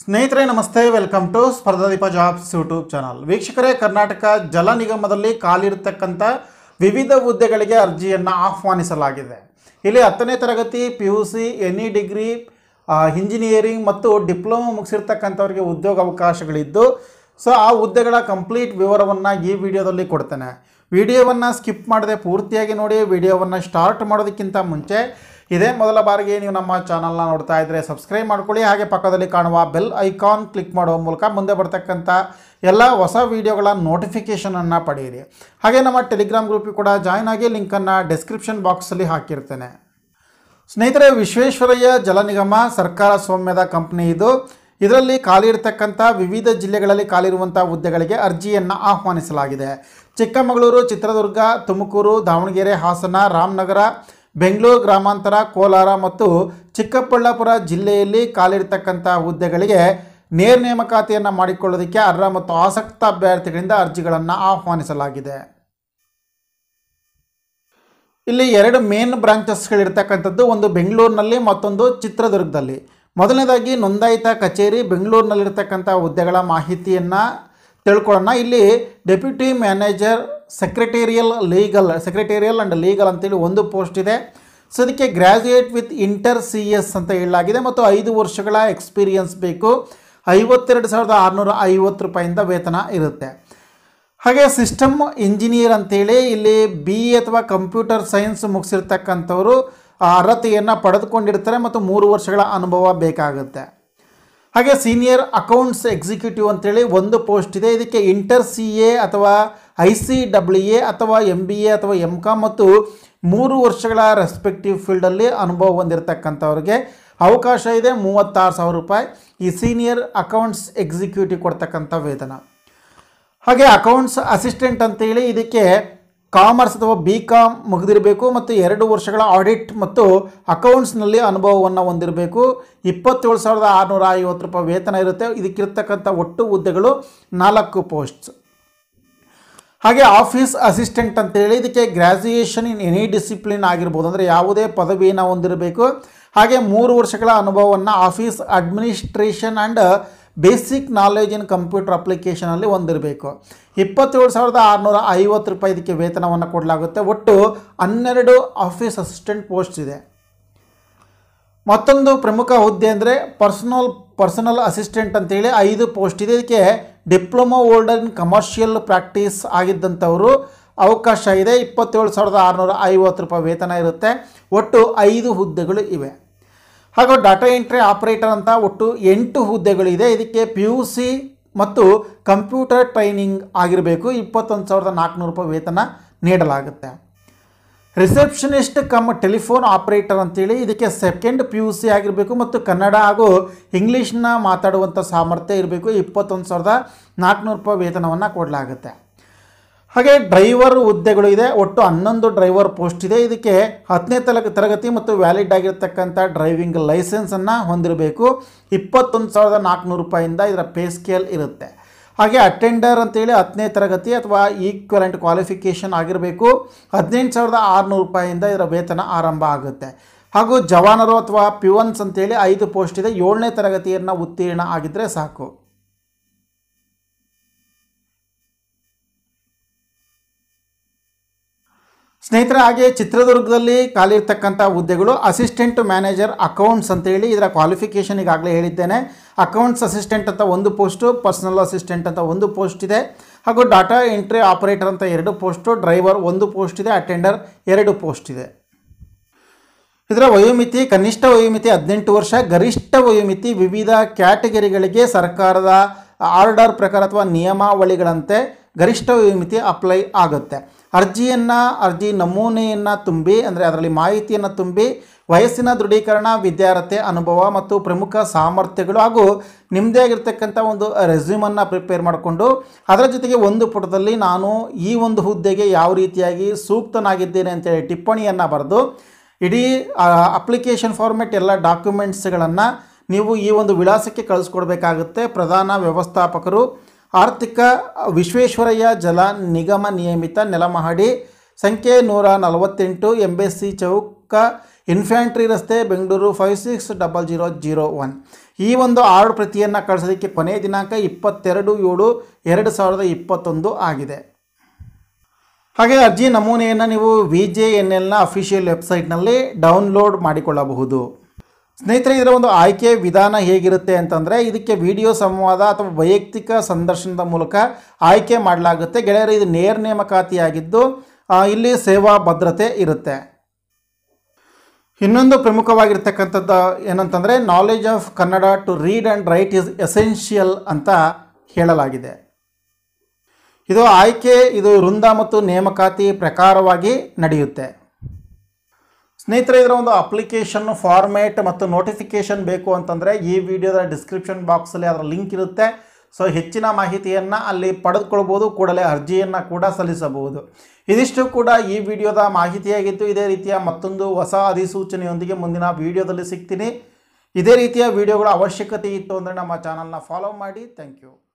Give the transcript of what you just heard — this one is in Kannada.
ಸ್ನೇಹಿತರೆ ನಮಸ್ತೆ welcome to Spardhadeepa jobs YouTube channel ವೀಕ್ಷಕರೇ ಕರ್ನಾಟಕ ಜಲ ನಿಗಮದಲ್ಲಿ ಕಾಲಿರತಕ್ಕಂಥ ವಿವಿಧ ಹುದ್ದೆಗಳಿಗೆ ಅರ್ಜಿಯನ್ನು ಆಹ್ವಾನಿಸಲಾಗಿದೆ ಇಲ್ಲಿ ಹತ್ತನೇ ತರಗತಿ P U C any degree engineering ಮತ್ತು ಡಿಪ್ಲೊಮಾ ಮುಗಿಸಿರ್ತಕ್ಕಂಥವ್ರಿಗೆ ಉದ್ಯೋಗಾವಕಾಶಗಳಿದ್ದು ಸೊ ಆ ಹುದ್ದೆಗಳ ಕಂಪ್ಲೀಟ್ ವಿವರವನ್ನು ಈ ವಿಡಿಯೋದಲ್ಲಿ ಕೊಡ್ತೇನೆ ವಿಡಿಯೋವನ್ನು ಸ್ಕಿಪ್ ಮಾಡದೆ ಪೂರ್ತಿಯಾಗಿ ನೋಡಿ ವಿಡಿಯೋವನ್ನು ಸ್ಟಾರ್ಟ್ ಮಾಡೋದಕ್ಕಿಂತ ಮುಂಚೆ ಇದೇ ಮೊದಲ ಬಾರಿಗೆ ನೀವು ನಮ್ಮ ಚಾನಲ್ನ ನೋಡ್ತಾ ಇದ್ದರೆ ಸಬ್ಸ್ಕ್ರೈಬ್ ಮಾಡ್ಕೊಳ್ಳಿ ಹಾಗೆ ಪಕ್ಕದಲ್ಲಿ ಕಾಣುವ ಬೆಲ್ ಐಕಾನ್ ಕ್ಲಿಕ್ ಮಾಡುವ ಮೂಲಕ ಮುಂದೆ ಬರ್ತಕ್ಕಂಥ ಎಲ್ಲ ಹೊಸ ವೀಡಿಯೋಗಳ ನೋಟಿಫಿಕೇಷನನ್ನು ಪಡೆಯಿರಿ ಹಾಗೆ ನಮ್ಮ ಟೆಲಿಗ್ರಾಮ್ ಗ್ರೂಪಿಗೆ ಕೂಡ ಜಾಯ್ನ್ ಆಗಿ ಲಿಂಕನ್ನು ಡಿಸ್ಕ್ರಿಪ್ಷನ್ ಬಾಕ್ಸಲ್ಲಿ ಹಾಕಿರ್ತೇನೆ ಸ್ನೇಹಿತರೆ ವಿಶ್ವೇಶ್ವರಯ್ಯ ಜಲ ನಿಗಮ ಸರ್ಕಾರ ಸ್ವಾಮ್ಯದ ಕಂಪ್ನಿ ಇದು ಇದರಲ್ಲಿ ಖಾಲಿ ಇರತಕ್ಕಂಥ ವಿವಿಧ ಜಿಲ್ಲೆಗಳಲ್ಲಿ ಖಾಲಿರುವಂಥ ಹುದ್ದೆಗಳಿಗೆ ಅರ್ಜಿಯನ್ನು ಆಹ್ವಾನಿಸಲಾಗಿದೆ ಚಿಕ್ಕಮಗಳೂರು ಚಿತ್ರದುರ್ಗ ತುಮಕೂರು ದಾವಣಗೆರೆ ಹಾಸನ ರಾಮನಗರ ಬೆಂಗಳೂರು ಗ್ರಾಮಾಂತರ ಕೋಲಾರ ಮತ್ತು ಚಿಕ್ಕಬಳ್ಳಾಪುರ ಜಿಲ್ಲೆಯಲ್ಲಿ ಕಾಲಿರ್ತಕ್ಕಂಥ ಹುದ್ದೆಗಳಿಗೆ ನೇರ ನೇಮಕಾತಿಯನ್ನು ಮಾಡಿಕೊಳ್ಳೋದಕ್ಕೆ ಅರ್ಹ ಮತ್ತು ಆಸಕ್ತ ಅಭ್ಯರ್ಥಿಗಳಿಂದ ಅರ್ಜಿಗಳನ್ನು ಆಹ್ವಾನಿಸಲಾಗಿದೆ ಇಲ್ಲಿ ಎರಡು ಮೇನ್ ಬ್ರಾಂಚಸ್ಗಳಿರ್ತಕ್ಕಂಥದ್ದು ಒಂದು ಬೆಂಗಳೂರಿನಲ್ಲಿ ಮತ್ತೊಂದು ಚಿತ್ರದುರ್ಗದಲ್ಲಿ ಮೊದಲನೇದಾಗಿ ನೋಂದಾಯಿತ ಕಚೇರಿ ಬೆಂಗಳೂರಿನಲ್ಲಿರ್ತಕ್ಕಂಥ ಹುದ್ದೆಗಳ ಮಾಹಿತಿಯನ್ನು ತಿಳ್ಕೊಳ್ಳೋಣ ಇಲ್ಲಿ deputy manager secretarial legal secretarial and legal ಅಂತೇಳಿ ಒಂದು ಪೋಸ್ಟ್ ಇದೆ ಸೊ ಅದಕ್ಕೆ graduate with inter C S ಅಂತ ಹೇಳಲಾಗಿದೆ ಮತ್ತು ಐದು ವರ್ಷಗಳ ಎಕ್ಸ್ಪೀರಿಯನ್ಸ್ ಬೇಕು ಐವತ್ತೆರಡು ಸಾವಿರದ ಆರುನೂರ ಐವತ್ತು ರೂಪಾಯಿಂದ ವೇತನ ಇರುತ್ತೆ ಹಾಗೆ ಸಿಸ್ಟಮ್ ಇಂಜಿನಿಯರ್ ಅಂತೇಳಿ ಇಲ್ಲಿ ಬಿ ಎ ಅಥವಾ ಕಂಪ್ಯೂಟರ್ ಸೈನ್ಸ್ ಮುಗಿಸಿರ್ತಕ್ಕಂಥವರು ಅರ್ಹತೆಯನ್ನು ಪಡೆದುಕೊಂಡಿರ್ತಾರೆ ಮತ್ತು ಮೂರು ವರ್ಷಗಳ ಅನುಭವ ಬೇಕಾಗುತ್ತೆ ಹಾಗೆ ಸೀನಿಯರ್ ಅಕೌಂಟ್ಸ್ ಎಕ್ಸಿಕ್ಯೂಟಿವ್ ಅಂತೇಳಿ ಒಂದು ಪೋಸ್ಟ್ ಇದೆ ಇದಕ್ಕೆ ಇಂಟರ್ ಸಿ ಎ ಅಥವಾ ಐ ಸಿ ಡಬ್ಲ್ಯೂ ಎ ಅಥವಾ ಎಮ್ ಬಿ ಎ ಅಥವಾ ಎಮ್ ಕಾಮ್ ಮತ್ತು ಮೂರು ವರ್ಷಗಳ ರೆಸ್ಪೆಕ್ಟಿವ್ ಫೀಲ್ಡಲ್ಲಿ ಅನುಭವ ಹೊಂದಿರತಕ್ಕಂಥವ್ರಿಗೆ ಅವಕಾಶ ಇದೆ ಮೂವತ್ತಾರು ಸಾವಿರ ರೂಪಾಯಿ ಈ ಸೀನಿಯರ್ ಅಕೌಂಟ್ಸ್ ಎಕ್ಸಿಕ್ಯೂಟಿವ್ ಕೊಡ್ತಕ್ಕಂಥ ವೇತನ ಹಾಗೆ ಅಕೌಂಟ್ಸ್ ಅಸಿಸ್ಟೆಂಟ್ ಅಂತೇಳಿ ಇದಕ್ಕೆ ಕಾಮರ್ಸ್ ಅಥವಾ ಬಿ ಕಾಮ್ ಮುಗಿದಿರಬೇಕು ಮತ್ತು ಎರಡು ವರ್ಷಗಳ ಆಡಿಟ್ ಮತ್ತು ಅಕೌಂಟ್ಸ್ನಲ್ಲಿ ಅನುಭವವನ್ನು ಹೊಂದಿರಬೇಕು ಇಪ್ಪತ್ತೇಳು ಸಾವಿರದ ಆರುನೂರ ಐವತ್ತು ರೂಪಾಯಿ ವೇತನ ಇರುತ್ತೆ ಇದಕ್ಕಿರ್ತಕ್ಕಂಥ ಒಟ್ಟು ಹುದ್ದೆಗಳು ನಾಲ್ಕು ಪೋಸ್ಟ್ಸ್ ಹಾಗೆ ಆಫೀಸ್ ಅಸಿಸ್ಟೆಂಟ್ ಅಂತೇಳಿ ಇದಕ್ಕೆ ಗ್ರ್ಯಾಜುಯೇಷನ್ ಇನ್ ಎನಿ ಡಿಸಿಪ್ಲಿನ್ ಆಗಿರ್ಬೋದು ಅಂದರೆ ಯಾವುದೇ ಪದವಿಯನ್ನು ಹೊಂದಿರಬೇಕು ಹಾಗೆ ಮೂರು ವರ್ಷಗಳ ಅನುಭವವನ್ನು office administration and basic knowledge in computer ಅಪ್ಲಿಕೇಶನಲ್ಲಿ ಒಂದಿರಬೇಕು ಇಪ್ಪತ್ತೇಳು ಸಾವಿರದ ಆರುನೂರ ಐವತ್ತು ರೂಪಾಯಿ ಇದಕ್ಕೆ ವೇತನವನ್ನು ಕೊಡಲಾಗುತ್ತೆ ಒಟ್ಟು ಹನ್ನೆರಡು ಆಫೀಸ್ ಅಸಿಸ್ಟೆಂಟ್ ಪೋಸ್ಟ್ ಇದೆ ಮತ್ತೊಂದು ಪ್ರಮುಖ ಹುದ್ದೆ ಅಂದರೆ ಪರ್ಸನಲ್ ಪರ್ಸನಲ್ ಅಸಿಸ್ಟೆಂಟ್ ಅಂತೇಳಿ ಐದು ಪೋಸ್ಟ್ ಇದೆ ಇದಕ್ಕೆ diploma holder in commercial practice ಆಗಿದ್ದಂಥವರು ಅವಕಾಶ ಇದೆ ಇಪ್ಪತ್ತೇಳು ಸಾವಿರದ ಆರುನೂರ ಐವತ್ತು ರೂಪಾಯಿ ವೇತನ ಇರುತ್ತೆ ಒಟ್ಟು ಐದು ಹುದ್ದೆಗಳು ಇವೆ ಹಾಗೂ ಡಾಟಾ ಎಂಟ್ರಿ ಆಪರೇಟರ್ ಅಂತ ಒಟ್ಟು ಎಂಟು ಹುದ್ದೆಗಳಿದೆ ಇದಕ್ಕೆ ಪಿ ಯು ಸಿ ಮತ್ತು ಕಂಪ್ಯೂಟರ್ ಟ್ರೈನಿಂಗ್ ಆಗಿರಬೇಕು ಇಪ್ಪತ್ತೊಂದು ಸಾವಿರದ ನಾಲ್ಕುನೂರು ರೂಪಾಯಿ ವೇತನ ನೀಡಲಾಗುತ್ತೆ ರಿಸೆಪ್ಷನಿಸ್ಟ್ ಕಮ್ ಟೆಲಿಫೋನ್ ಆಪರೇಟರ್ ಅಂತೇಳಿ ಇದಕ್ಕೆ ಸೆಕೆಂಡ್ ಪಿ ಯು ಸಿ ಆಗಿರಬೇಕು ಮತ್ತು ಕನ್ನಡ ಹಾಗೂ ಇಂಗ್ಲೀಷನ್ನ ಮಾತಾಡುವಂಥ ಸಾಮರ್ಥ್ಯ ಇರಬೇಕು ಇಪ್ಪತ್ತೊಂದು ಸಾವಿರದ ನಾಲ್ಕುನೂರು ರೂಪಾಯಿ ವೇತನವನ್ನು ಕೊಡಲಾಗುತ್ತೆ ಹಾಗೆ ಡ್ರೈವರ್ ಹುದ್ದೆಗಳು ಇದೆ ಒಟ್ಟು ಹನ್ನೊಂದು ಡ್ರೈವರ್ ಪೋಸ್ಟ್ ಇದೆ ಇದಕ್ಕೆ ಹತ್ತನೇ ತಲ ತರಗತಿ ಮತ್ತು ವ್ಯಾಲಿಡ್ ಆಗಿರ್ತಕ್ಕಂಥ ಡ್ರೈವಿಂಗ್ ಲೈಸೆನ್ಸನ್ನು ಹೊಂದಿರಬೇಕು ಇಪ್ಪತ್ತೊಂದು ಸಾವಿರದ ನಾಲ್ಕುನೂರು ರೂಪಾಯಿಂದ ಇದರ ಪೇ ಸ್ಕೇಲ್ ಇರುತ್ತೆ ಹಾಗೆ ಅಟೆಂಡರ್ ಅಂತೇಳಿ ಹತ್ತನೇ ತರಗತಿ ಅಥವಾ ಈಕ್ವಲೆಂಟ್ ಕ್ವಾಲಿಫಿಕೇಷನ್ ಆಗಿರಬೇಕು ಹದಿನೆಂಟು ಸಾವಿರದ ಆರುನೂರು ರೂಪಾಯಿಂದ ಇದರ ವೇತನ ಆರಂಭ ಆಗುತ್ತೆ ಹಾಗೂ ಜವಾನರು ಅಥವಾ ಪಿವನ್ಸ್ ಅಂತೇಳಿ ಐದು ಪೋಸ್ಟ್ ಇದೆ ಏಳನೇ ತರಗತಿಯನ್ನು ಉತ್ತೀರ್ಣ ಆಗಿದ್ದರೆ ಸಾಕು ಸ್ನೇಹಿತರ ಹಾಗೆ ಚಿತ್ರದುರ್ಗದಲ್ಲಿ ಖಾಲಿರ್ತಕ್ಕಂಥ ಹುದ್ದೆಗಳು ಅಸಿಸ್ಟೆಂಟ್ ಮ್ಯಾನೇಜರ್ ಅಕೌಂಟ್ಸ್ ಅಂತೇಳಿ ಇದರ ಕ್ವಾಲಿಫಿಕೇಷನ್ ಈಗಾಗಲೇ ಹೇಳಿದ್ದೇನೆ ಅಕೌಂಟ್ಸ್ ಅಸಿಸ್ಟೆಂಟ್ ಅಂತ ಒಂದು ಪೋಸ್ಟು ಪರ್ಸನಲ್ ಅಸಿಸ್ಟೆಂಟ್ ಅಂತ ಒಂದು ಪೋಸ್ಟ್ ಇದೆ ಹಾಗೂ ಡಾಟಾ ಎಂಟ್ರಿ ಆಪರೇಟರ್ ಅಂತ ಎರಡು ಪೋಸ್ಟು ಡ್ರೈವರ್ ಒಂದು ಪೋಸ್ಟ್ ಇದೆ ಅಟೆಂಡರ್ ಎರಡು ಪೋಸ್ಟ್ ಇದೆ ಇದರ ವಯೋಮಿತಿ ಕನಿಷ್ಠ ವಯೋಮಿತಿ ಹದಿನೆಂಟು ವರ್ಷ ಗರಿಷ್ಠ ವಯೋಮಿತಿ ವಿವಿಧ ಕ್ಯಾಟಗರಿಗಳಿಗೆ ಸರ್ಕಾರದ ಆರ್ಡರ್ ಪ್ರಕಾರ ಅಥವಾ ನಿಯಮಾವಳಿಗಳಂತೆ ಗರಿಷ್ಠ ವಿಮಿತಿ ಅಪ್ಲೈ ಆಗುತ್ತೆ ಅರ್ಜಿಯನ್ನು ಅರ್ಜಿ ನಮೂನೆಯನ್ನು ತುಂಬಿ ಅಂದರೆ ಅದರಲ್ಲಿ ಮಾಹಿತಿಯನ್ನು ತುಂಬಿ ವಯಸ್ಸಿನ ದೃಢೀಕರಣ ವಿದ್ಯಾರ್ಥಿ ಅನುಭವ ಮತ್ತು ಪ್ರಮುಖ ಸಾಮರ್ಥ್ಯಗಳು ಹಾಗೂ ನಿಮ್ಮದೇ ಆಗಿರ್ತಕ್ಕಂಥ ಒಂದು ರೆಸ್ಯೂಮನ್ನು ಪ್ರಿಪೇರ್ ಮಾಡಿಕೊಂಡು ಅದರ ಜೊತೆಗೆ ಒಂದು ಪುಟದಲ್ಲಿ ನಾನು ಈ ಒಂದು ಹುದ್ದೆಗೆ ಯಾವ ರೀತಿಯಾಗಿ ಸೂಕ್ತನಾಗಿದ್ದೇನೆ ಅಂತೇಳಿ ಟಿಪ್ಪಣಿಯನ್ನು ಬರೆದು ಇಡೀ ಅಪ್ಲಿಕೇಶನ್ ಫಾರ್ಮೆಟ್ ಎಲ್ಲ ಡಾಕ್ಯುಮೆಂಟ್ಸ್ಗಳನ್ನು ನೀವು ಈ ಒಂದು ವಿಳಾಸಕ್ಕೆ ಕಳಿಸ್ಕೊಡ್ಬೇಕಾಗುತ್ತೆ ಪ್ರಧಾನ ವ್ಯವಸ್ಥಾಪಕರು ಆರ್ಥಿಕ ವಿಶ್ವೇಶ್ವರಯ್ಯ ಜಲ ನಿಗಮ ನಿಯಮಿತ ನೆಲಮಹಡಿ ಸಂಖ್ಯೆ ನೂರ ನಲವತ್ತೆಂಟು ಎಂ ಎಸ್ ಸಿ ಚೌಕ ಇನ್ಫ್ಯಾಂಟ್ರಿ ರಸ್ತೆ Bengaluru five six double zero zero one ಈ ಒಂದು ಆರ್ಡರ್ ಪ್ರತಿಯನ್ನು ಕಳಿಸೋದಕ್ಕೆ ಕೊನೆಯ ದಿನಾಂಕ ಇಪ್ಪತ್ತೆರಡು ಏಳು ಎರಡು ಸಾವಿರದ ಇಪ್ಪತ್ತೊಂದು ಆಗಿದೆ ಹಾಗೆ ಅರ್ಜಿ ನಮೂನೆಯನ್ನು ನೀವು ವಿ ಜೆ ಎನ್ ಎಲ್ನ ಅಫಿಷಿಯಲ್ ವೆಬ್ಸೈಟ್ನಲ್ಲಿ ಡೌನ್ಲೋಡ್ ಮಾಡಿಕೊಳ್ಳಬಹುದು ಸ್ನೇಹಿತರೆ ಇದರ ಒಂದು ಆಯ್ಕೆ ವಿಧಾನ ಹೇಗಿರುತ್ತೆ ಅಂತಂದರೆ ಇದಕ್ಕೆ ವಿಡಿಯೋ ಸಂವಾದ ಅಥವಾ ವೈಯಕ್ತಿಕ ಸಂದರ್ಶನದ ಮೂಲಕ ಆಯ್ಕೆ ಮಾಡಲಾಗುತ್ತೆ ಗೆಳೆಯರು ಇದು ನೇರ ನೇಮಕಾತಿಯಾಗಿದ್ದು ಇಲ್ಲಿ ಸೇವಾ ಭದ್ರತೆ ಇರುತ್ತೆ ಇನ್ನೊಂದು ಪ್ರಮುಖವಾಗಿರ್ತಕ್ಕಂಥದ್ದು ಏನಂತಂದರೆ knowledge of Kannada to read and write is essential ಅಂತ ಹೇಳಲಾಗಿದೆ ಇದು ಆಯ್ಕೆ ಇದು ವೃಂದ ಮತ್ತು ನೇಮಕಾತಿ ಪ್ರಕಾರವಾಗಿ ನಡೆಯುತ್ತೆ ಸ್ನೇಹಿತರೆ ಇದರ ಒಂದು ಅಪ್ಲಿಕೇಶನ್ ಫಾರ್ಮ್ಯಾಟ್ ಮತ್ತು ನೋಟಿಫಿಕೇಷನ್ ಬೇಕು ಅಂತಂದರೆ ಈ ವಿಡಿಯೋದ ಡಿಸ್ಕ್ರಿಪ್ಷನ್ ಬಾಕ್ಸಲ್ಲಿ ಅದರ ಲಿಂಕ್ ಇರುತ್ತೆ ಸೊ ಹೆಚ್ಚಿನ ಮಾಹಿತಿಯನ್ನು ಅಲ್ಲಿ ಪಡೆದುಕೊಳ್ಬೋದು ಕೂಡಲೇ ಅರ್ಜಿಯನ್ನು ಕೂಡ ಸಲ್ಲಿಸಬಹುದು ಇದಿಷ್ಟು ಕೂಡ ಈ ವಿಡಿಯೋದ ಮಾಹಿತಿಯಾಗಿತ್ತು ಇದೇ ರೀತಿಯ ಮತ್ತೊಂದು ಹೊಸ ಅಧಿಸೂಚನೆಯೊಂದಿಗೆ ಮುಂದಿನ ವಿಡಿಯೋದಲ್ಲಿ ಸಿಗ್ತೀನಿ ಇದೇ ರೀತಿಯ ವಿಡಿಯೋಗಳ ಅವಶ್ಯಕತೆ ಇತ್ತು ಅಂದರೆ ನಮ್ಮ ಚಾನಲ್ನ ಫಾಲೋ ಮಾಡಿ ಥ್ಯಾಂಕ್ ಯು